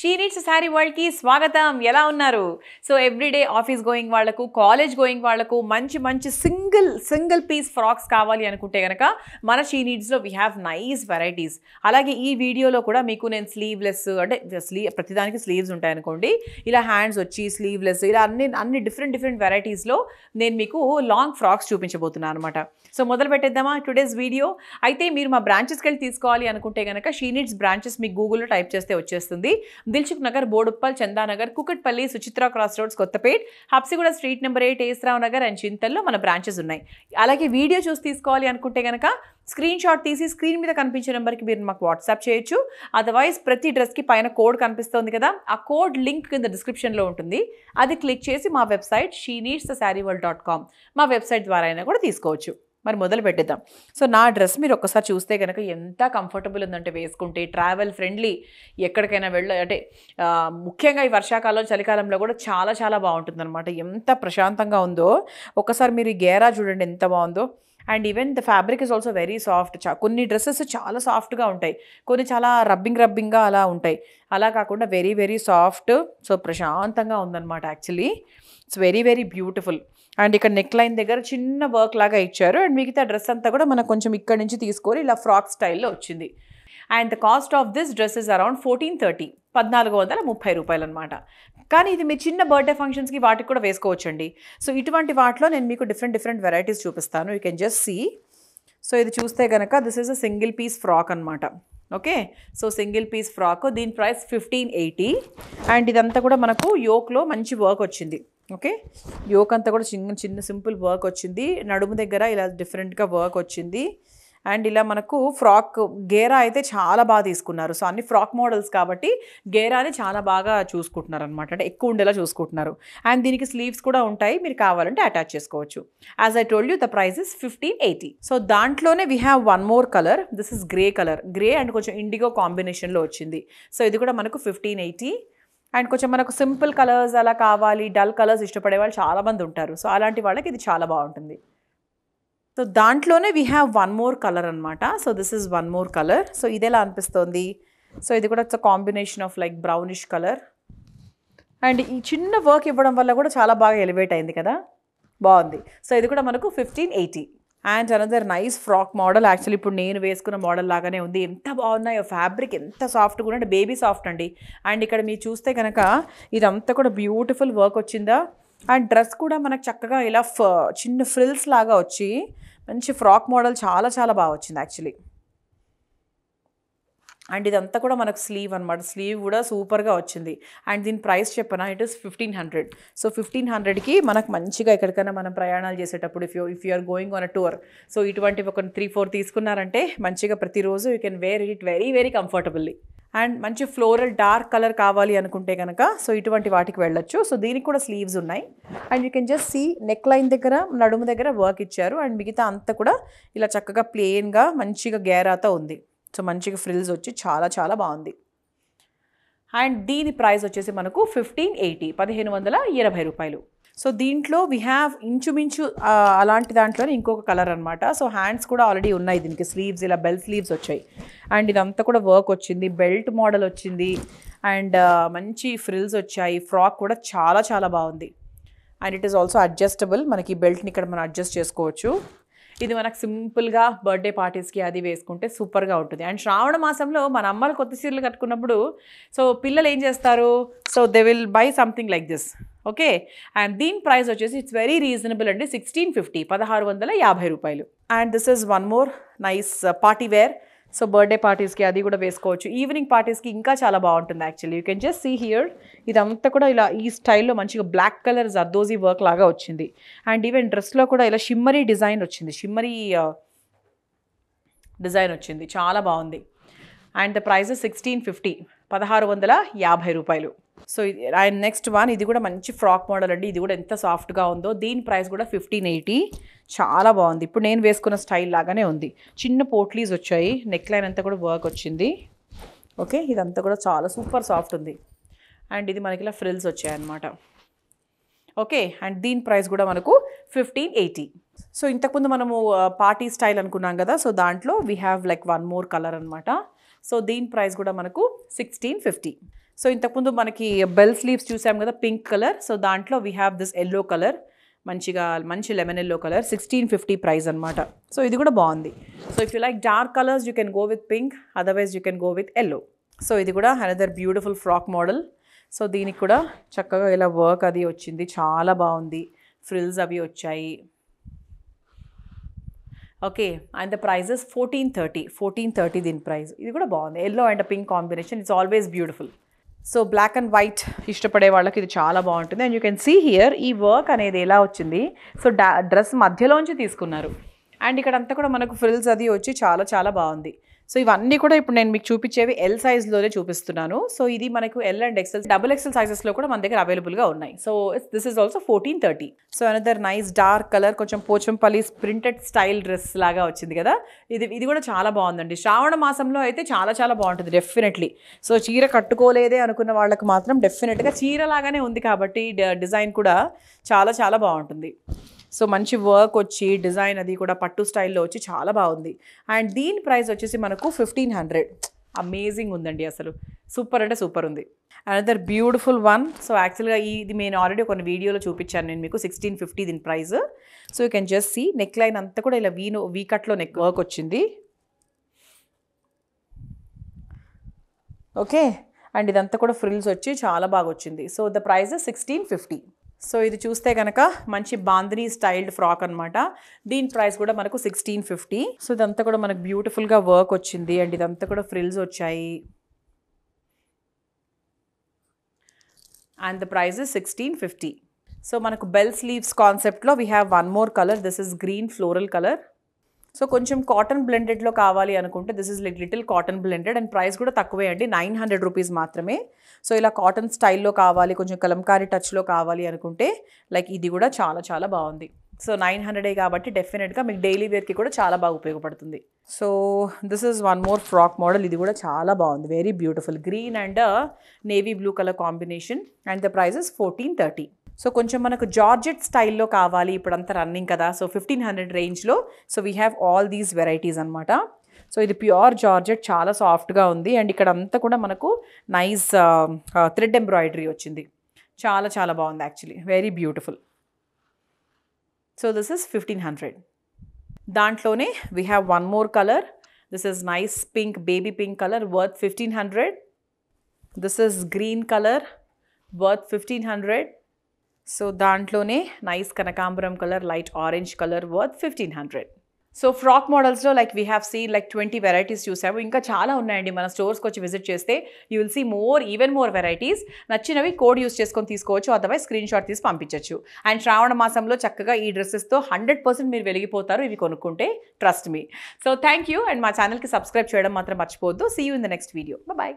she needs sari వరల్డ్కి స్వాగతం ఎలా ఉన్నారు సో ఎవ్రీడే ఆఫీస్ గోయింగ్ వాళ్లకు కాలేజ్ గోయింగ్ వాళ్లకు మంచి మంచి సింగిల్ సింగిల్ పీస్ ఫ్రాక్స్ కావాలి అనుకుంటే కనుక మన షీ నీడ్స్లో వీ హ్యావ్ నైస్ వెరైటీస్ అలాగే ఈ వీడియోలో కూడా మీకు నేను స్లీవ్లెస్ అంటే స్లీవ్ ప్రతిదానికి స్లీవ్స్ ఉంటాయి అనుకోండి ఇలా హ్యాండ్స్ వచ్చి స్లీవ్లెస్ ఇలా అన్ని అన్ని డిఫరెంట్ డిఫరెంట్ వెరైటీస్లో నేను మీకు లాంగ్ ఫ్రాక్స్ చూపించబోతున్నాను అనమాట సో మొదలు పెట్టేద్దామా టుడేస్ వీడియో అయితే మీరు మా బ్రాంచెస్కి వెళ్ళి తీసుకోవాలి అనుకుంటే కనుక షీ నీడ్స్ బ్రాంచెస్ మీకు గూగుల్లో టైప్ చేస్తే వచ్చేస్తుంది Dilsukh Nagar Boduppal Chandanagar Kukatpally Suchitra cross roads Kothapet Habsiguda street number eight ఏసరావు నగర్ అండ్ చింతల్లో మన బ్రాంచెస్ ఉన్నాయి అలాగే వీడియో చూసి తీసుకోవాలి అనుకుంటే కనుక స్క్రీన్ షాట్ తీసి స్క్రీన్ మీద కనిపించే నెంబర్కి మీరు మాకు వాట్సాప్ చేయొచ్చు అదర్వైజ్ ప్రతి డ్రెస్కి పైన కోడ్ కనిపిస్తుంది కదా ఆ కోడ్ లింక్ కింద డిస్క్రిప్షన్లో ఉంటుంది అది క్లిక్ చేసి మా website she the dot com మా వెబ్సైట్ ద్వారా అయినా కూడా తీసుకోవచ్చు మరి మొదలు పెట్టిద్దాం సో నా డ్రెస్ మీరు ఒక్కసారి చూస్తే కనుక ఎంత కంఫర్టబుల్ ఉందంటే వేసుకుంటే ట్రావెల్ ఫ్రెండ్లీ ఎక్కడికైనా వెళ్ళ అంటే ముఖ్యంగా ఈ వర్షాకాలం చలికాలంలో కూడా చాలా చాలా బాగుంటుందన్నమాట ఎంత ప్రశాంతంగా ఉందో ఒకసారి మీరు ఈ గేరా చూడండి ఎంత బాగుందో and even the fabric is also very soft కొన్ని డ్రెస్సెస్ చాలా సాఫ్ట్గా ఉంటాయి కొన్ని చాలా రబ్బింగ్ రబ్బింగ్గా అలా ఉంటాయి అలా కాకుండా వెరీ వెరీ సాఫ్ట్ సో ప్రశాంతంగా ఉందన్నమాట actually it's very very beautiful and ఇక్కడ నెక్ లైన్ దగ్గర చిన్న వర్క్ లాగా ఇచ్చారు అండ్ మిగతా డ్రెస్ అంతా కూడా మనం కొంచెం ఇక్కడ నుంచి తీసుకొని ఇలా ఫ్రాక్ స్టైల్లో వచ్చింది and the cost of this dress is around fourteen thirty పద్నాలుగు వందల ముప్పై రూపాయలు అనమాట కానీ ఇది మీ చిన్న బర్త్డే ఫంక్షన్స్కి వాటికి కూడా వేసుకోవచ్చండి సో ఇటువంటి వాటిలో నేను మీకు డిఫరెంట్ డిఫరెంట్ వెరైటీస్ చూపిస్తాను you can just see so ఇది చూస్తే కనుక this is a single piece frock అనమాట okay so single piece frock దీని ప్రైస్ ఫిఫ్టీన్ ఎయిటీ అండ్ ఇదంతా కూడా మనకు యోక్లో మంచి వర్క్ వచ్చింది ఓకే యోక్ అంతా కూడా చిన్న చిన్న సింపుల్ వర్క్ వచ్చింది నడుము దగ్గర ఇలా డిఫరెంట్గా వర్క్ వచ్చింది అండ్ ఇలా మనకు ఫ్రాక్ గేరా అయితే చాలా బాగా తీసుకున్నారు సో అన్ని ఫ్రాక్ మోడల్స్ కాబట్టి గేరాని చాలా బాగా చూసుకుంటున్నారు అనమాట అంటే ఎక్కువ ఉండేలా చూసుకుంటున్నారు అండ్ దీనికి స్లీవ్స్ కూడా ఉంటాయి మీరు కావాలంటే అటాచ్ చేసుకోవచ్చు as I told you the price is fifteen eighty so దాంట్లోనే we have one more colour this is grey colour grey and కొంచెం ఇండిగో కాంబినేషన్లో వచ్చింది సో ఇది కూడా మనకు ఫిఫ్టీన్ ఎయిటీ అండ్ కొంచెం మనకు సింపుల్ కలర్స్ అలా కావాలి డల్ కలర్స్ ఇష్టపడే వాళ్ళు చాలామంది ఉంటారు సో అలాంటి వాళ్ళకి ఇది చాలా బాగుంటుంది సో దాంట్లోనే we have one more colour అనమాట so this is one more colour so ఇది ఎలా అనిపిస్తుంది సో ఇది కూడా combination of like brownish colour and ఈ చిన్న వర్క్ ఇవ్వడం వల్ల కూడా చాలా బాగా ఎలివేట్ అయింది కదా బాగుంది సో ఇది కూడా మనకు fifteen eighty and another nice frock model actually ఇప్పుడు నేను వేసుకున్న మోడల్ లాగానే ఉంది ఎంత బాగున్నాయో ఫ్యాబ్రిక్ ఎంత సాఫ్ట్ కూడా అంటే బేబీ సాఫ్ట్ అండి అండ్ ఇక్కడ మీరు చూస్తే కనుక ఇదంతా కూడా బ్యూటిఫుల్ వర్క్ వచ్చిందా అండ్ డ్రెస్ కూడా మనకు చక్కగా ఇలా చిన్న ఫ్రిల్స్ లాగా వచ్చి మంచి ఫ్రాక్ మోడల్ చాలా చాలా బాగా వచ్చింది యాక్చువల్లీ అండ్ ఇదంతా కూడా మనకు స్లీవ్ అనమాట స్లీవ్ కూడా సూపర్గా వచ్చింది అండ్ దీని ప్రైస్ చెప్పనా it is fifteen hundred so fifteen హండ్రెడ్కి మనకు మంచిగా ఎక్కడికైనా మనం ప్రయాణాలు చేసేటప్పుడు if you if are going on a tour so ఇటువంటి ఒక త్రీ ఫోర్ తీసుకున్నారంటే మంచిగా ప్రతిరోజు you can wear it very very comfortably and మంచి ఫ్లోరల్ డార్క్ కలర్ కావాలి అనుకుంటే కనుక సో ఇటువంటి వాటికి వెళ్ళొచ్చు సో దీనికి కూడా స్లీవ్స్ ఉన్నాయి and you can just see neck line దగ్గర నడుము దగ్గర వర్క్ ఇచ్చారు అండ్ మిగతా అంతా కూడా ఇలా చక్కగా ప్లెయిన్గా మంచిగా గేరాతో ఉంది సో మంచిగా ఫ్రిల్స్ వచ్చి చాలా చాలా బాగుంది అండ్ దీని ప్రైస్ వచ్చేసి మనకు ఫిఫ్టీన్ ఎయిటీ పదిహేను వందల ఇరవై రూపాయలు సో దీంట్లో వీ హ్యావ్ ఇంచుమించు అలాంటి దాంట్లోనే ఇంకొక కలర్ అనమాట సో హ్యాండ్స్ కూడా ఆల్రెడీ ఉన్నాయి దీనికి స్లీవ్స్ ఇలా బెల్ట్ స్లీవ్స్ వచ్చాయి అండ్ ఇదంతా కూడా వర్క్ వచ్చింది బెల్ట్ మోడల్ వచ్చింది అండ్ మంచి ఫ్రిల్స్ వచ్చాయి ఫ్రాక్ కూడా చాలా చాలా బాగుంది and it is also adjustable మనకి బెల్ట్ని ఇక్కడ మనం అడ్జస్ట్ చేసుకోవచ్చు ఇది మనకు సింపుల్గా బర్త్డే పార్టీస్కి అది వేసుకుంటే సూపర్గా ఉంటుంది అండ్ శ్రావణ మాసంలో మన అమ్మలు కొత్త చీరలు కట్టుకున్నప్పుడు సో పిల్లలు ఏం చేస్తారు so they will buy something like this okay and దీని ప్రైస్ వచ్చేసి ఇట్స్ వెరీ రీజనబుల్ అండి సిక్స్టీన్ ఫిఫ్టీ పదహారు వందల యాభై రూపాయలు and this is one more nice party wear so birthday పార్టీస్కి అది కూడా వేసుకోవచ్చు ఈవినింగ్ పార్టీస్కి ఇంకా చాలా బాగుంటుంది actually you can just see here ఇదంతా కూడా ఇలా ఈ స్టైల్లో మంచిగా బ్లాక్ కలర్ జర్దోజీ వర్క్ లాగా వచ్చింది అండ్ ఈవెన్ డ్రెస్లో కూడా ఇలా షిమ్మరీ డిజైన్ వచ్చింది షిమ్మరీ డిజైన్ uh, వచ్చింది చాలా బాగుంది and the prices sixteen fifty పదహారు వందల యాభై రూపాయలు సో అండ్ నెక్స్ట్ వన్ ఇది కూడా మంచి ఫ్రాక్ మోడల్ అండి ఇది కూడా ఎంత సాఫ్ట్గా ఉందో దీని ప్రైస్ కూడా ఫిఫ్టీన్ ఎయిటీ చాలా బాగుంది ఇప్పుడు నేను వేసుకున్న స్టైల్ లాగానే ఉంది చిన్న పోట్లీస్ వచ్చాయి నెక్ లైన్ అంతా కూడా వర్క్ వచ్చింది ఓకే ఇదంతా కూడా చాలా సూపర్ సాఫ్ట్ ఉంది అండ్ ఇది మనకి ఇలా ఫ్రిల్స్ వచ్చాయన్నమాట ఓకే అండ్ దీని ప్రైస్ కూడా మనకు ఫిఫ్టీన్ ఎయిటీ సో ఇంతకుముందు మనము పార్టీ స్టైల్ అనుకున్నాం కదా సో దాంట్లో we have like one more colour అనమాట సో దీని ప్రైస్ కూడా మనకు సిక్స్టీన్ ఫిఫ్టీ సో ఇంతకుముందు మనకి బెల్ స్లీవ్స్ చూసాం కదా పింక్ కలర్ సో దాంట్లో we have this yellow colour మంచిగా మంచి lemon yellow colour sixteen fifty price అనమాట సో ఇది కూడా బాగుంది so if you like dark colours you can go with pink otherwise you can go with yellow so ఇది కూడా another beautiful frock model so దీనికి కూడా చక్కగా ఇలా వర్క్ అది వచ్చింది చాలా బాగుంది ఫ్రిల్స్ అవి వచ్చాయి okay and the prices fourteen thirty fourteen thirty దీని ప్రైస్ ఇది కూడా బాగుంది yellow and pink combination it's always beautiful so black and white ఇష్టపడే వాళ్ళకి ఇది చాలా బాగుంటుంది and you can see here ఈ వర్క్ అనేది ఎలా వచ్చింది సో డ్రెస్ మధ్యలోంచి తీసుకున్నారు అండ్ ఇక్కడ అంతా కూడా మనకు ఫ్రిల్స్ అది వచ్చి చాలా చాలా బాగుంది సో ఇవన్నీ కూడా ఇప్పుడు నేను మీకు చూపించేవి ఎల్ సైజ్లోనే చూపిస్తున్నాను సో ఇది మనకు L and XL double XL సైజెస్లో కూడా మన దగ్గర అవైలబుల్గా ఉన్నాయి so this is also fourteen thirty so another nice dark colour కొంచెం పోచంపల్లి ప్రింటెడ్ స్టైల్ డ్రెస్ లాగా వచ్చింది కదా ఇది ఇది కూడా చాలా బాగుందండి శ్రావణ మాసంలో అయితే చాలా చాలా బాగుంటుంది డెఫినెట్లీ సో చీర కట్టుకోలేదే అనుకున్న వాళ్ళకి మాత్రం డెఫినెట్గా చీరలాగానే ఉంది కాబట్టి డిజైన్ కూడా చాలా చాలా బాగుంటుంది సో మంచి వర్క్ వచ్చి డిజైన్ అది కూడా పట్టు స్టైల్లో వచ్చి చాలా బాగుంది అండ్ దీని ప్రైస్ వచ్చేసి మనకు ఫిఫ్టీన్ హండ్రెడ్ అమేజింగ్ ఉందండి అసలు సూపర్ అంటే సూపర్ ఉంది అనదర్ బ్యూటిఫుల్ వన్ సో యాక్చువల్గా ఇది నేను ఆల్రెడీ కొన్ని వీడియోలో చూపించాను నేను మీకు సిక్స్టీన్ ఫిఫ్టీ దీని price so you can just see neck line అంతా కూడా ఇలా వీను వీ కట్లో నెక్ వర్క్ వచ్చింది ఓకే అండ్ ఇదంతా కూడా ఫ్రిల్స్ వచ్చి చాలా బాగా వచ్చింది so the price sixteen fifty so ఇది చూస్తే కనుక మంచి బాందినీ స్టైల్డ్ ఫ్రాక్ అనమాట దీని ప్రైస్ కూడా మనకు సిక్స్టీన్ ఫిఫ్టీ సో ఇదంతా కూడా మనకు బ్యూటిఫుల్గా వర్క్ వచ్చింది అండ్ ఇదంతా కూడా ఫ్రిల్స్ వచ్చాయి and the price sixteen fifty so మనకు బెల్ స్లీవ్స్ కాన్సెప్ట్లో we have one more colour this is green floral colour so కొంచెం కాటన్ బ్లెండెడ్లో కావాలి అనుకుంటే this is lit little cotton blended and price కూడా తక్కువే అండి నైన్ హండ్రెడ్ రూపీస్ మాత్రమే సో ఇలా కాటన్ స్టైల్లో కావాలి కొంచెం కలంకారీ టచ్లో కావాలి అనుకుంటే లైక్ ఇది కూడా చాలా చాలా బాగుంది సో నైన్ హండ్రెడే కాబట్టి డెఫినెట్గా మీకు డైలీ వేర్కి కూడా చాలా బాగా ఉపయోగపడుతుంది so this is one more frock model ఇది కూడా చాలా బాగుంది very beautiful green and navy blue colour combination and the price fourteen thirty so కొంచెం మనకు జార్జెట్ స్టైల్లో కావాలి ఇప్పుడంతా రన్నింగ్ కదా సో ఫిఫ్టీన్ హండ్రెడ్ రేంజ్లో so we have all these varieties అనమాట సో ఇది ప్యూర్ జార్జెట్ చాలా సాఫ్ట్గా ఉంది అండ్ ఇక్కడ అంతా కూడా మనకు నైస్ థ్రెడ్ ఎంబ్రాయిడరీ వచ్చింది చాలా చాలా బాగుంది actually very beautiful so this is fifteen hundred దాంట్లోనే we have one more colour this is nice pink baby pink colour worth fifteen hundred this is green colour worth fifteen hundred so దాంట్లోనే nice కనకాంబరం colour light orange colour worth fifteen hundred so frock మోడల్స్లో like we have see like twenty varieties చూసాము ఇంకా చాలా ఉన్నాయండి మన స్టోర్స్కి వచ్చి విజిట్ చేస్తే you will see more even more varieties నచ్చినవి కోడ్ యూస్ చేసుకొని తీసుకోవచ్చు అదర్వైజ్ స్క్రీన్ షాట్ తీసి పంపించవచ్చు అండ్ శ్రావణ మాసంలో చక్కగా ఈ డ్రెస్సెస్తో హండ్రెడ్ పర్సెంట్ మీరు వెలిగిపోతారు ఇవి కొనుక్కుంటే trust me so thank you and మా ఛానల్కి సబ్స్క్రైబ్ చేయడం మాత్రం మర్చిపోవద్దు see you in the next video bye